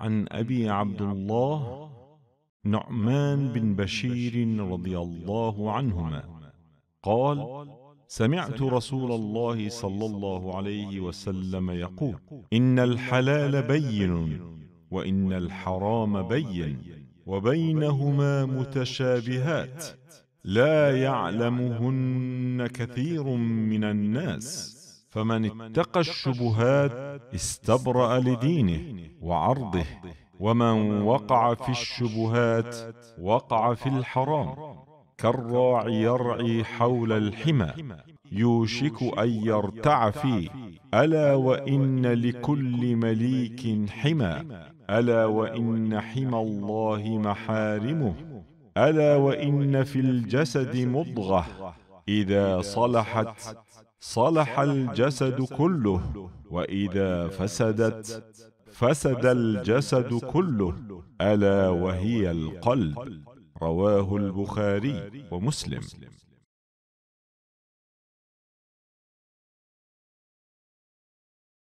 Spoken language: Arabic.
عن أبي عبد الله نعمان بن بشير رضي الله عنهما قال سمعت رسول الله صلى الله عليه وسلم يقول إن الحلال بين وإن الحرام بين وبينهما متشابهات لا يعلمهن كثير من الناس فمن اتقى الشبهات استبرأ لدينه وعرضه ومن وقع في الشبهات وقع في الحرام كالراعي يرعي حول الحمى يوشك ان يرتع فيه الا وان لكل مليك حمى الا وان حمى الله محارمه الا وان في الجسد مضغه اذا صلحت صلح الجسد كله واذا فسدت فسد الجسد كله الا وهي القلب رواه البخاري ومسلم